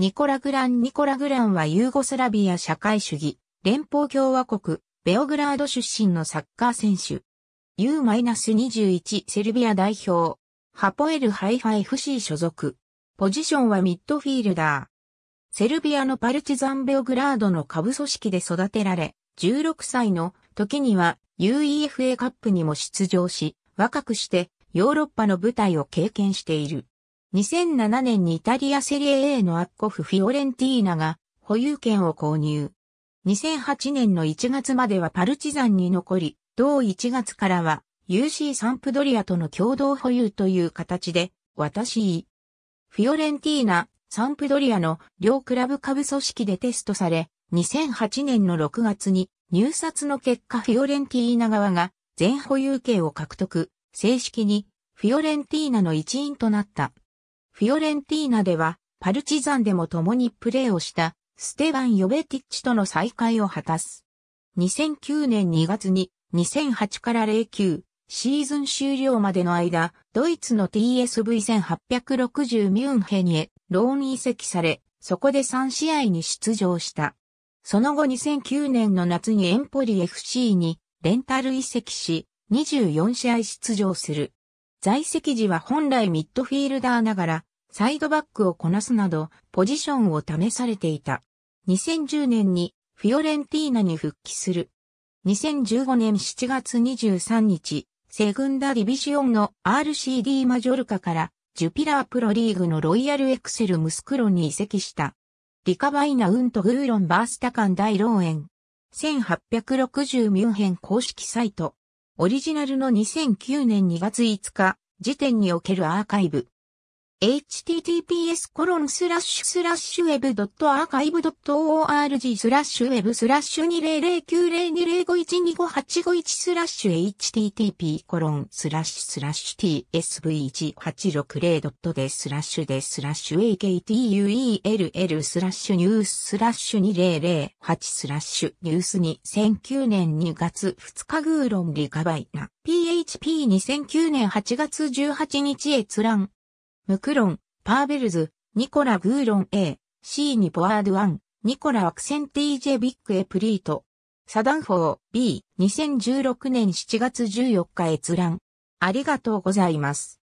ニコラ・グラン・ニコラ・グランはユーゴスラビア社会主義、連邦共和国、ベオグラード出身のサッカー選手。U-21 セルビア代表、ハポエル・ハイファ FC 所属。ポジションはミッドフィールダー。セルビアのパルチザン・ベオグラードの下部組織で育てられ、16歳の時には UEFA カップにも出場し、若くしてヨーロッパの舞台を経験している。2007年にイタリアセリエ A のアッコフ・フィオレンティーナが保有権を購入。2008年の1月まではパルチザンに残り、同1月からは UC サンプドリアとの共同保有という形で、私、フィオレンティーナ、サンプドリアの両クラブ下部組織でテストされ、2008年の6月に入札の結果フィオレンティーナ側が全保有権を獲得、正式にフィオレンティーナの一員となった。フィオレンティーナでは、パルチザンでも共にプレーをした、ステバン・ヨベティッチとの再会を果たす。2009年2月に、2008から09、シーズン終了までの間、ドイツの TSV1860 ミュンヘにへ、ローン移籍され、そこで3試合に出場した。その後2009年の夏にエンポリ FC にレンタル移籍し、24試合出場する。在籍時は本来ミッドフィールダーながら、サイドバックをこなすなど、ポジションを試されていた。2010年にフィオレンティーナに復帰する。2015年7月23日、セグンダディビシオンの RCD マジョルカからジュピラープロリーグのロイヤルエクセルムスクロに移籍した。リカバイナウントグーロンバースタカン大老園。1860ミュンヘン公式サイト。オリジナルの2009年2月5日時点におけるアーカイブ。https コロンスラッシュスラッシュウェブドットアーカイブドット org スラッシュウェブスラッシュ2009020512585スラッシュ http コロンスラッシュスラッシュ tsv1860 ドットスラッシュスラッシュ aktuell スラッシュニューススラッシュ2008スラッシュニュース2009年2月2日グーロンリカバイナ php2009 年8月18日閲覧ムクロン、パーベルズ、ニコラ・グーロン A、C にポワードワン、ニコラ・アクセンティジェビック・エプリート。サダンフォー B、2016年7月14日閲覧。ありがとうございます。